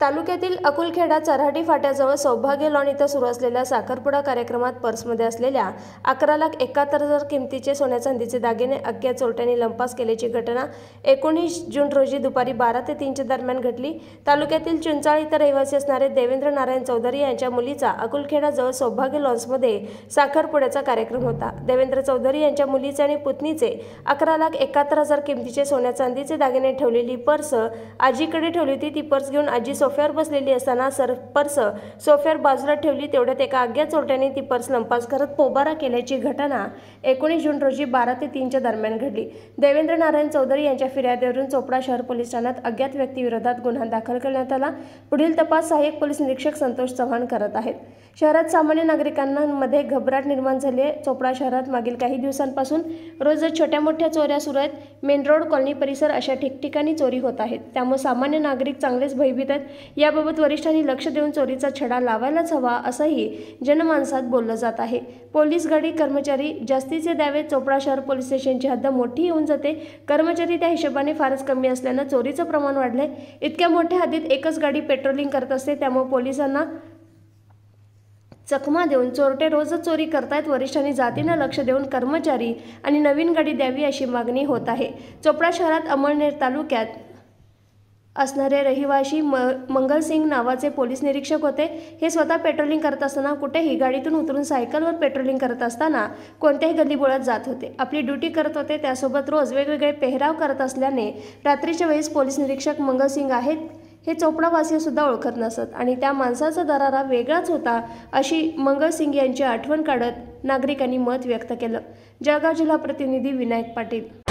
तालुक्यातील अकुलखेडा चराटी फाट्याजवळ सौभाग्य लॉन इथं सुरू असलेल्या साखरपुडा कार्यक्रमात पर्समध्ये असलेल्या अकरा लाख एकाहत्तर हजार किमतीचे सोन्या चांदीचे दागिने अज्ञात चोरट्यांनी लंपास केल्याची घटना एकोणीस जून रोजी दुपारी बारा ते तीनच्या दरम्यान घडली तालुक्यातील चिंचाळ इथं रहिवासी असणारे देवेंद्र नारायण चौधरी यांच्या मुलीचा अकुलखेडाजवळ सौभाग्य लॉन्समध्ये साखरपुड्याचा कार्यक्रम होता देवेंद्र चौधरी यांच्या मुलीचे आणि पुतणीचे अकरा लाख एकाहत्तर हजार किमतीचे सोन्या चांदीचे दागिने ठेवलेली पर्स आजीकडे ठेवली होती ती पर्स घेऊन आजी सोफ सोफ्यावर बसलेली असताना सर पर्स सोफ्यावर बाजूला ठेवली तेवढ्यात एका अज्ञात चोरट्याने ती पर्स लंपास करत पोबारा केल्याची घटना एकोणीस जून रोजी बारा ते तीनच्या दरम्यान घडली देवेंद्र नारायण चौधरी यांच्या फिर्यादीवरून चोपडा शहर पोलीस ठाण्यात अज्ञात व्यक्तीविरोधात गुन्हा दाखल करण्यात आला पुढील तपास सहाय्यक पोलीस निरीक्षक संतोष चव्हाण करत आहेत शहरात सामान्य नागरिकांमध्ये घबराट निर्माण झाली आहे चोपडा शहरात मागील काही दिवसांपासून रोज छोट्या मोठ्या चोऱ्या सुरू आहेत मेन रोड कॉलनी परिसर अशा ठिकठिकाणी चोरी होत आहेत त्यामुळे सामान्य नागरिक चांगलेच भयभीत आहेत याबाबत वरिष्ठांनी लक्ष देऊन चोरीचा छडा लावायलाच हवा असंही जनमानसात बोललं जात आहे पोलीस गाडी कर्मचारी जास्तीचे द्यावे चोपडा शहर पोलीस स्टेशनची हद्द मोठी होऊन जाते कर्मचारी त्या हिशोबाने फारच कमी असल्यानं चोरीचं प्रमाण वाढलंय इतक्या मोठ्या हद्दीत एकच गाडी पेट्रोलिंग करत असते त्यामुळे पोलिसांना चकमा देऊन चोरटे रोज चोरी करतायत वरिष्ठांनी जातीनं लक्ष देऊन कर्मचारी आणि नवीन गाडी द्यावी अशी मागणी होत आहे चोपडा शहरात अमळनेर तालुक्यात असणारे रहिवाशी म मंगलसिंग नावाचे पोलीस निरीक्षक होते हे स्वतः पेट्रोलिंग करत असताना कुठेही गाडीतून उतरून सायकलवर पेट्रोलिंग करत असताना कोणत्याही गल्लीबोळात जात होते आपली ड्युटी करत होते त्यासोबत रोज वेगवेगळे पेहराव करत असल्याने रात्रीच्या वेळेस पोलीस निरीक्षक मंगलसिंग आहेत हे चोपडावासी सुद्धा ओळखत नसत आणि त्या माणसाचा दरारा वेगळाच होता अशी मंगळसिंग यांची आठवण काढत नागरिकांनी मत व्यक्त केलं जळगाव जिल्हा प्रतिनिधी विनायक पाटील